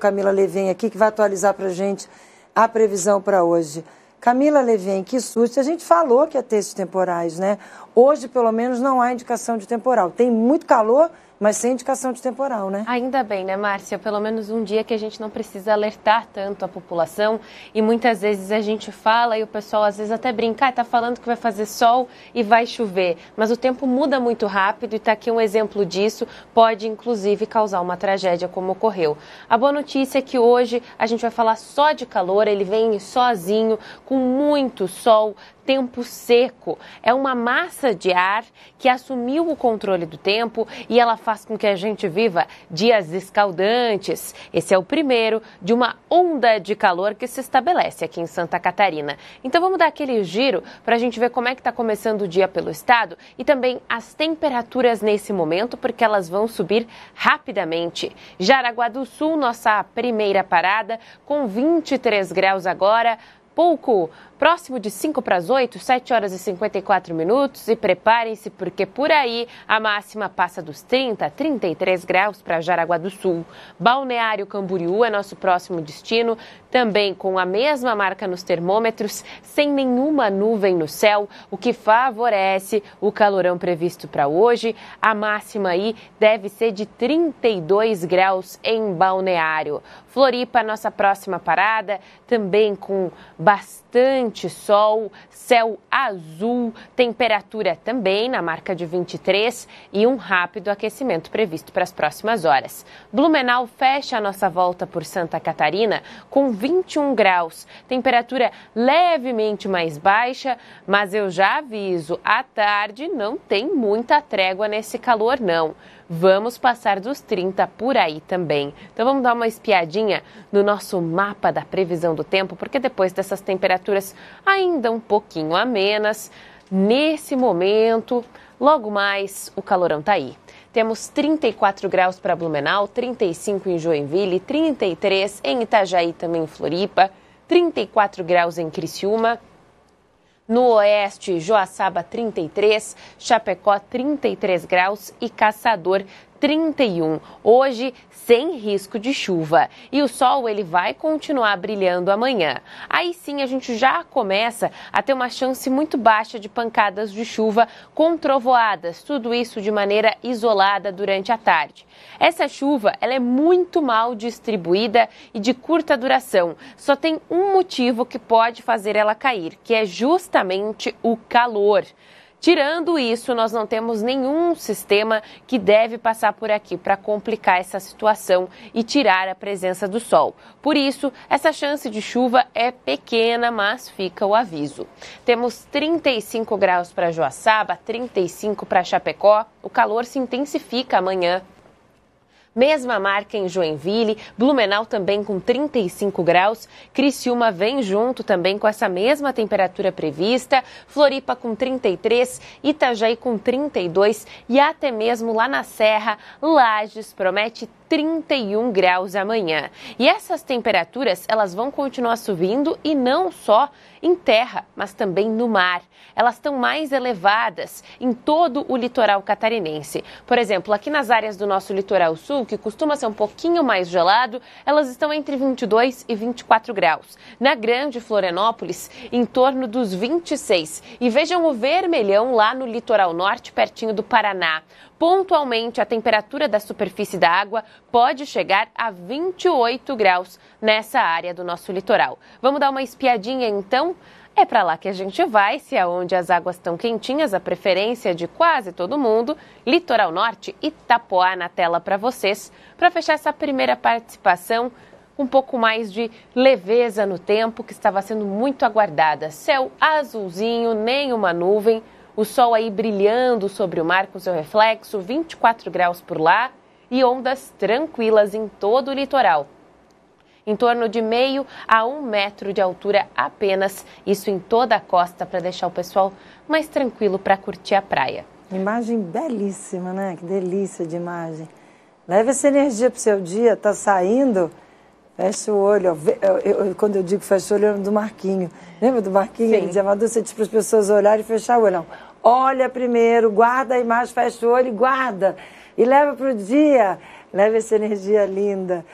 Camila Levin aqui, que vai atualizar para gente a previsão para hoje. Camila Levin, que susto! A gente falou que ia ter esses temporais, né? Hoje, pelo menos, não há indicação de temporal. Tem muito calor mas sem indicação de temporal, né? Ainda bem, né, Márcia? Pelo menos um dia que a gente não precisa alertar tanto a população e muitas vezes a gente fala e o pessoal às vezes até brinca, está ah, tá falando que vai fazer sol e vai chover, mas o tempo muda muito rápido e tá aqui um exemplo disso, pode inclusive causar uma tragédia como ocorreu. A boa notícia é que hoje a gente vai falar só de calor, ele vem sozinho, com muito sol, tempo seco. É uma massa de ar que assumiu o controle do tempo e ela faz com que a gente viva dias escaldantes. Esse é o primeiro de uma onda de calor que se estabelece aqui em Santa Catarina. Então vamos dar aquele giro para a gente ver como é que está começando o dia pelo estado e também as temperaturas nesse momento, porque elas vão subir rapidamente. Jaraguá do Sul, nossa primeira parada, com 23 graus agora pouco próximo de 5 para as 8, 7 horas e 54 minutos. E preparem-se, porque por aí a máxima passa dos 30 a 33 graus para Jaraguá do Sul. Balneário Camboriú é nosso próximo destino, também com a mesma marca nos termômetros, sem nenhuma nuvem no céu, o que favorece o calorão previsto para hoje. A máxima aí deve ser de 32 graus em Balneário. Floripa, nossa próxima parada, também com bastante Sol, céu azul, temperatura também na marca de 23 e um rápido aquecimento previsto para as próximas horas. Blumenau fecha a nossa volta por Santa Catarina com 21 graus, temperatura levemente mais baixa, mas eu já aviso, à tarde não tem muita trégua nesse calor não vamos passar dos 30 por aí também. Então vamos dar uma espiadinha no nosso mapa da previsão do tempo, porque depois dessas temperaturas ainda um pouquinho amenas, nesse momento, logo mais o calorão tá aí. Temos 34 graus para Blumenau, 35 em Joinville, 33 em Itajaí, também em Floripa, 34 graus em Criciúma, no oeste, Joaçaba 33, Chapecó 33 graus e Caçador 31, hoje sem risco de chuva. E o sol ele vai continuar brilhando amanhã. Aí sim a gente já começa a ter uma chance muito baixa de pancadas de chuva com trovoadas, tudo isso de maneira isolada durante a tarde. Essa chuva ela é muito mal distribuída e de curta duração. Só tem um motivo que pode fazer ela cair, que é justamente o calor. Tirando isso, nós não temos nenhum sistema que deve passar por aqui para complicar essa situação e tirar a presença do sol. Por isso, essa chance de chuva é pequena, mas fica o aviso. Temos 35 graus para Joaçaba, 35 para Chapecó. O calor se intensifica amanhã mesma marca em Joinville, Blumenau também com 35 graus, Criciúma vem junto também com essa mesma temperatura prevista, Floripa com 33, Itajaí com 32 e até mesmo lá na Serra, Lages promete 31 graus amanhã. E essas temperaturas, elas vão continuar subindo e não só em terra, mas também no mar. Elas estão mais elevadas em todo o litoral catarinense. Por exemplo, aqui nas áreas do nosso litoral sul, que costuma ser um pouquinho mais gelado, elas estão entre 22 e 24 graus. Na Grande Florianópolis, em torno dos 26. E vejam o vermelhão lá no litoral norte, pertinho do Paraná. Pontualmente, a temperatura da superfície da água pode chegar a 28 graus nessa área do nosso litoral. Vamos dar uma espiadinha então? É para lá que a gente vai, se aonde é as águas estão quentinhas, a preferência de quase todo mundo, Litoral Norte e Itapoá na tela para vocês, para fechar essa primeira participação um pouco mais de leveza no tempo que estava sendo muito aguardada. Céu azulzinho, nem uma nuvem, o sol aí brilhando sobre o mar com seu reflexo, 24 graus por lá e ondas tranquilas em todo o litoral. Em torno de meio a um metro de altura apenas, isso em toda a costa, para deixar o pessoal mais tranquilo para curtir a praia. Imagem belíssima, né? Que delícia de imagem. Leve essa energia para o seu dia, tá saindo. Fecha o olho. Eu, eu, eu, quando eu digo fecha o olho, eu lembro do Marquinho. Lembra do Marquinho? Sim. Ele dizia, Madu, você disse para as pessoas olharem e fechar o olho. Não. Olha primeiro, guarda a imagem, fecha o olho e guarda e leva para o dia, leva essa energia linda.